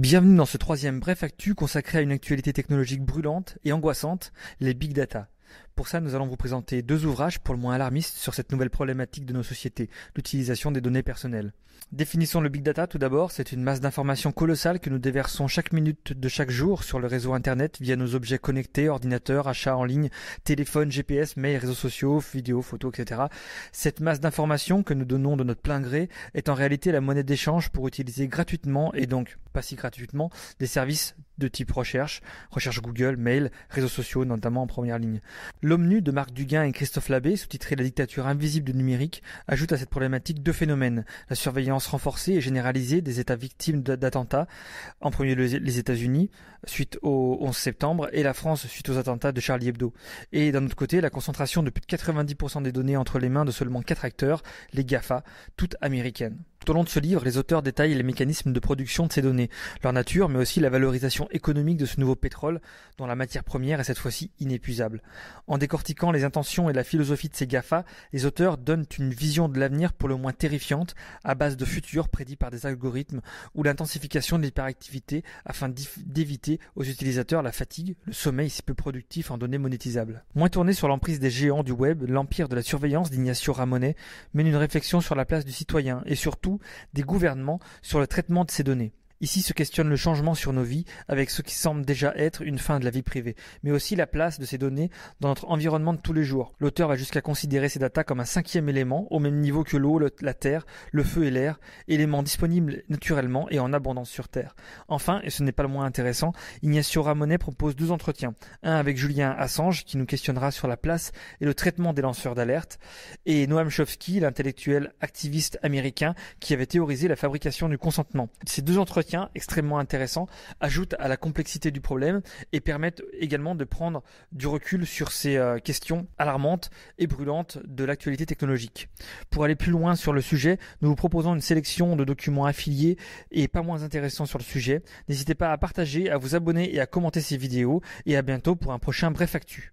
Bienvenue dans ce troisième bref actu consacré à une actualité technologique brûlante et angoissante, les big data. Pour ça, nous allons vous présenter deux ouvrages pour le moins alarmistes sur cette nouvelle problématique de nos sociétés, l'utilisation des données personnelles. Définissons le big data tout d'abord, c'est une masse d'informations colossales que nous déversons chaque minute de chaque jour sur le réseau internet via nos objets connectés, ordinateurs, achats en ligne, téléphones, GPS, mails, réseaux sociaux, vidéos, photos, etc. Cette masse d'informations que nous donnons de notre plein gré est en réalité la monnaie d'échange pour utiliser gratuitement et donc pas si gratuitement des services de type recherche, recherche Google, mail, réseaux sociaux notamment en première ligne. L'homme de Marc Duguin et Christophe Labbé, sous-titré La dictature invisible du numérique, ajoute à cette problématique deux phénomènes. La surveillance renforcée et généralisée des États victimes d'attentats, en premier lieu les États-Unis, suite au 11 septembre, et la France suite aux attentats de Charlie Hebdo. Et d'un autre côté, la concentration de plus de 90% des données entre les mains de seulement quatre acteurs, les GAFA, toutes américaines. Selon ce livre, les auteurs détaillent les mécanismes de production de ces données, leur nature, mais aussi la valorisation économique de ce nouveau pétrole, dont la matière première est cette fois-ci inépuisable. En décortiquant les intentions et la philosophie de ces GAFA, les auteurs donnent une vision de l'avenir pour le moins terrifiante, à base de futurs prédits par des algorithmes ou l'intensification de l'hyperactivité afin d'éviter aux utilisateurs la fatigue, le sommeil si peu productif en données monétisables. Moins tourné sur l'emprise des géants du web, l'empire de la surveillance d'Ignacio Ramonet mène une réflexion sur la place du citoyen et surtout des gouvernements sur le traitement de ces données. Ici se questionne le changement sur nos vies, avec ce qui semble déjà être une fin de la vie privée, mais aussi la place de ces données dans notre environnement de tous les jours. L'auteur va jusqu'à considérer ces datas comme un cinquième élément, au même niveau que l'eau, la terre, le feu et l'air, éléments disponibles naturellement et en abondance sur Terre. Enfin, et ce n'est pas le moins intéressant, Ignacio Ramonet propose deux entretiens, un avec Julien Assange, qui nous questionnera sur la place et le traitement des lanceurs d'alerte, et Noam Chomsky, l'intellectuel activiste américain qui avait théorisé la fabrication du consentement. Ces deux entretiens extrêmement intéressant, ajoutent à la complexité du problème et permettent également de prendre du recul sur ces euh, questions alarmantes et brûlantes de l'actualité technologique. Pour aller plus loin sur le sujet, nous vous proposons une sélection de documents affiliés et pas moins intéressants sur le sujet. N'hésitez pas à partager, à vous abonner et à commenter ces vidéos et à bientôt pour un prochain bref actu.